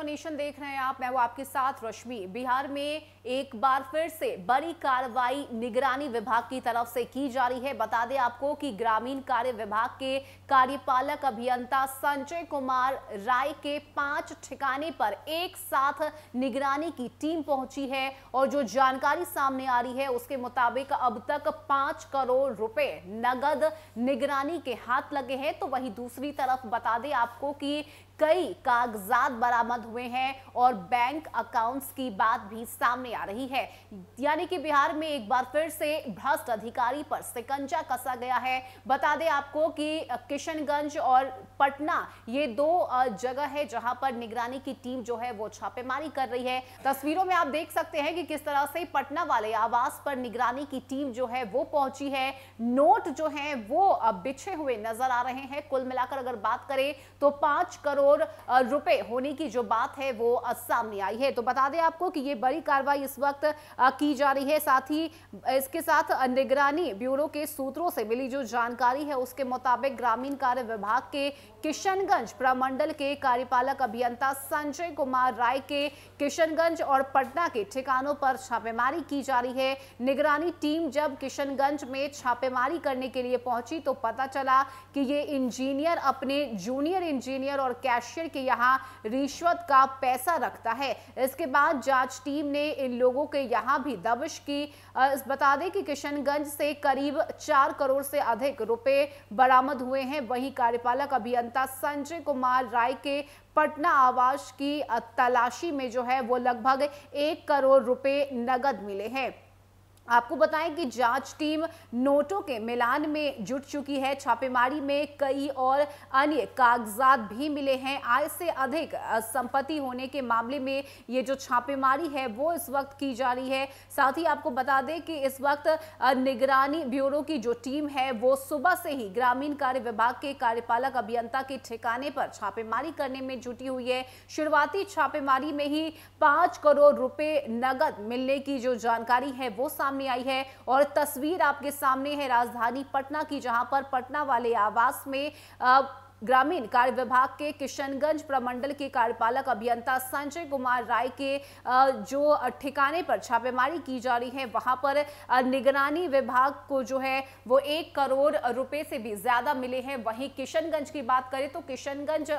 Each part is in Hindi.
एक्सप्लेनेशन देख रहे हैं आप मैं वो आपके साथ रश्मि बिहार में एक बार फिर से बड़ी कार्रवाई निगरानी विभाग की तरफ से की जा रही है बता दें आपको कि ग्रामीण कार्य विभाग के कार्यपालक अभियंता संजय कुमार राय के पांच ठिकाने पर एक साथ निगरानी की टीम पहुंची है और जो जानकारी सामने आ रही है उसके मुताबिक अब तक पांच करोड़ रुपए नगद निगरानी के हाथ लगे हैं तो वही दूसरी तरफ बता दे आपको कि कई कागजात बरामद हुए हैं और बैंक अकाउंट्स की बात भी सामने आ रही है यानी कि बिहार में एक बार फिर से भ्रष्ट अधिकारी पर सिकंजा कसा गया है बता दें आपको कि किशनगंज और पटना ये दो जगह है जहां पर निगरानी की टीम जो है वो छापेमारी कर रही है तस्वीरों में आप देख सकते हैं कि किस तरह से पटना वाले आवास पर निगरानी की टीम जो है वो पहुंची है नोट जो है वो बिछे हुए नजर आ रहे हैं कुल मिलाकर अगर बात करें तो पांच करोड़ रुपए होने की जो बात बात है वो सामने आई है तो बता दें आपको कि ये बड़ी कार्रवाई इस वक्त की जा रही है साथ ही इसके साथ निगरानी ब्यूरो के सूत्रों से मिली जो जानकारी है उसके मुताबिक ग्रामीण कार्य विभाग के किशनगंज प्रमंडल के कार्यपालक अभियंता संजय कुमार राय के किशनगंज और पटना के ठिकानों पर छापेमारी की जा रही है निगरानी टीम जब किशनगंज में छापेमारी करने के लिए पहुंची तो पता चला कि ये इंजीनियर अपने जूनियर इंजीनियर और कैशियर के यहाँ रिश्वत का पैसा रखता है इसके बाद जांच टीम ने इन लोगों के यहां भी दबिश की बता दें कि किशनगंज से करीब चार करोड़ से अधिक रुपए बरामद हुए हैं वहीं कार्यपालक अभियंता संजय कुमार राय के पटना आवास की तलाशी में जो है वो लगभग एक करोड़ रुपए नगद मिले हैं आपको बताएं कि जांच टीम नोटों के मिलान में जुट चुकी है छापेमारी में कई और अन्य कागजात भी मिले हैं आय से अधिक संपत्ति होने के मामले में ये जो छापेमारी है वो इस वक्त की जा रही है साथ ही आपको बता दें कि इस वक्त निगरानी ब्यूरो की जो टीम है वो सुबह से ही ग्रामीण कार्य विभाग के कार्यपालक अभियंता के ठिकाने पर छापेमारी करने में जुटी हुई है शुरुआती छापेमारी में ही पांच करोड़ रुपए नगद मिलने की जो जानकारी है वो सामने सामने आई है और तस्वीर आपके सामने है राजधानी पटना की जहां पर पटना वाले आवास में आ, ग्रामीण कार्य विभाग के किशनगंज प्रमंडल के कार्यपालक अभियंता संजय कुमार राय के जो ठिकाने पर छापेमारी की जा रही है वहां पर निगरानी विभाग को जो है वो एक करोड़ रुपए से भी ज्यादा मिले हैं वहीं किशनगंज की बात करें तो किशनगंज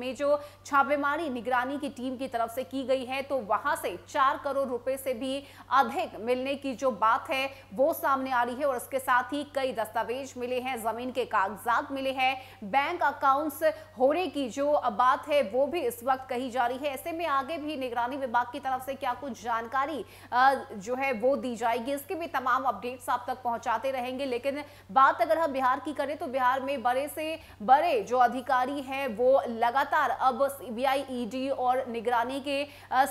में जो छापेमारी निगरानी की टीम की तरफ से की गई है तो वहां से चार करोड़ रुपए से भी अधिक मिलने की जो बात है वो सामने आ रही है और उसके साथ ही कई दस्तावेज मिले हैं जमीन के कागजात मिले हैं बैंक अकाउंट्स होने की जो बात है वो भी इस वक्त कही जा रही है ऐसे में आगे भी निगरानी विभाग की तरफ से क्या कुछ जानकारी जो है वो दी जाएगी इसके भी तमाम अपडेट्स आप तक पहुंचाते रहेंगे लेकिन बात अगर हम बिहार की करें तो बिहार में बड़े से बड़े जो अधिकारी हैं वो लगातार अब सीबीआई ईडी e और निगरानी के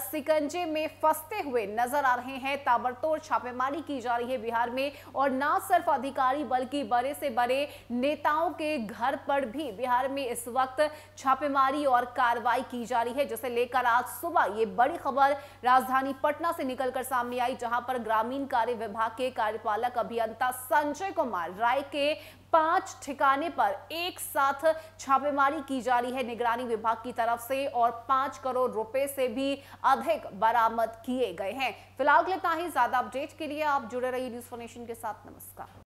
सिकंजे में फंसते हुए नजर आ रहे हैं ताबड़तोड़ छापेमारी की जा रही है बिहार में और ना सिर्फ अधिकारी बल्कि बड़े से बड़े नेताओं के घर पर भी बिहार में इस वक्त छापेमारी और कार्रवाई की जा रही है जिसे लेकर आज सुबह ये बड़ी खबर राजधानी पटना से निकलकर सामने आई जहां पर ग्रामीण कार्य विभाग के कार्यपालक अभियंता संजय कुमार राय के पांच ठिकाने पर एक साथ छापेमारी की जा रही है निगरानी विभाग की तरफ से और पांच करोड़ रुपए से भी अधिक बरामद किए गए हैं फिलहाल इतना ही ज्यादा अपडेट के लिए आप जुड़े रहिए न्यूज फोनेशन के साथ नमस्कार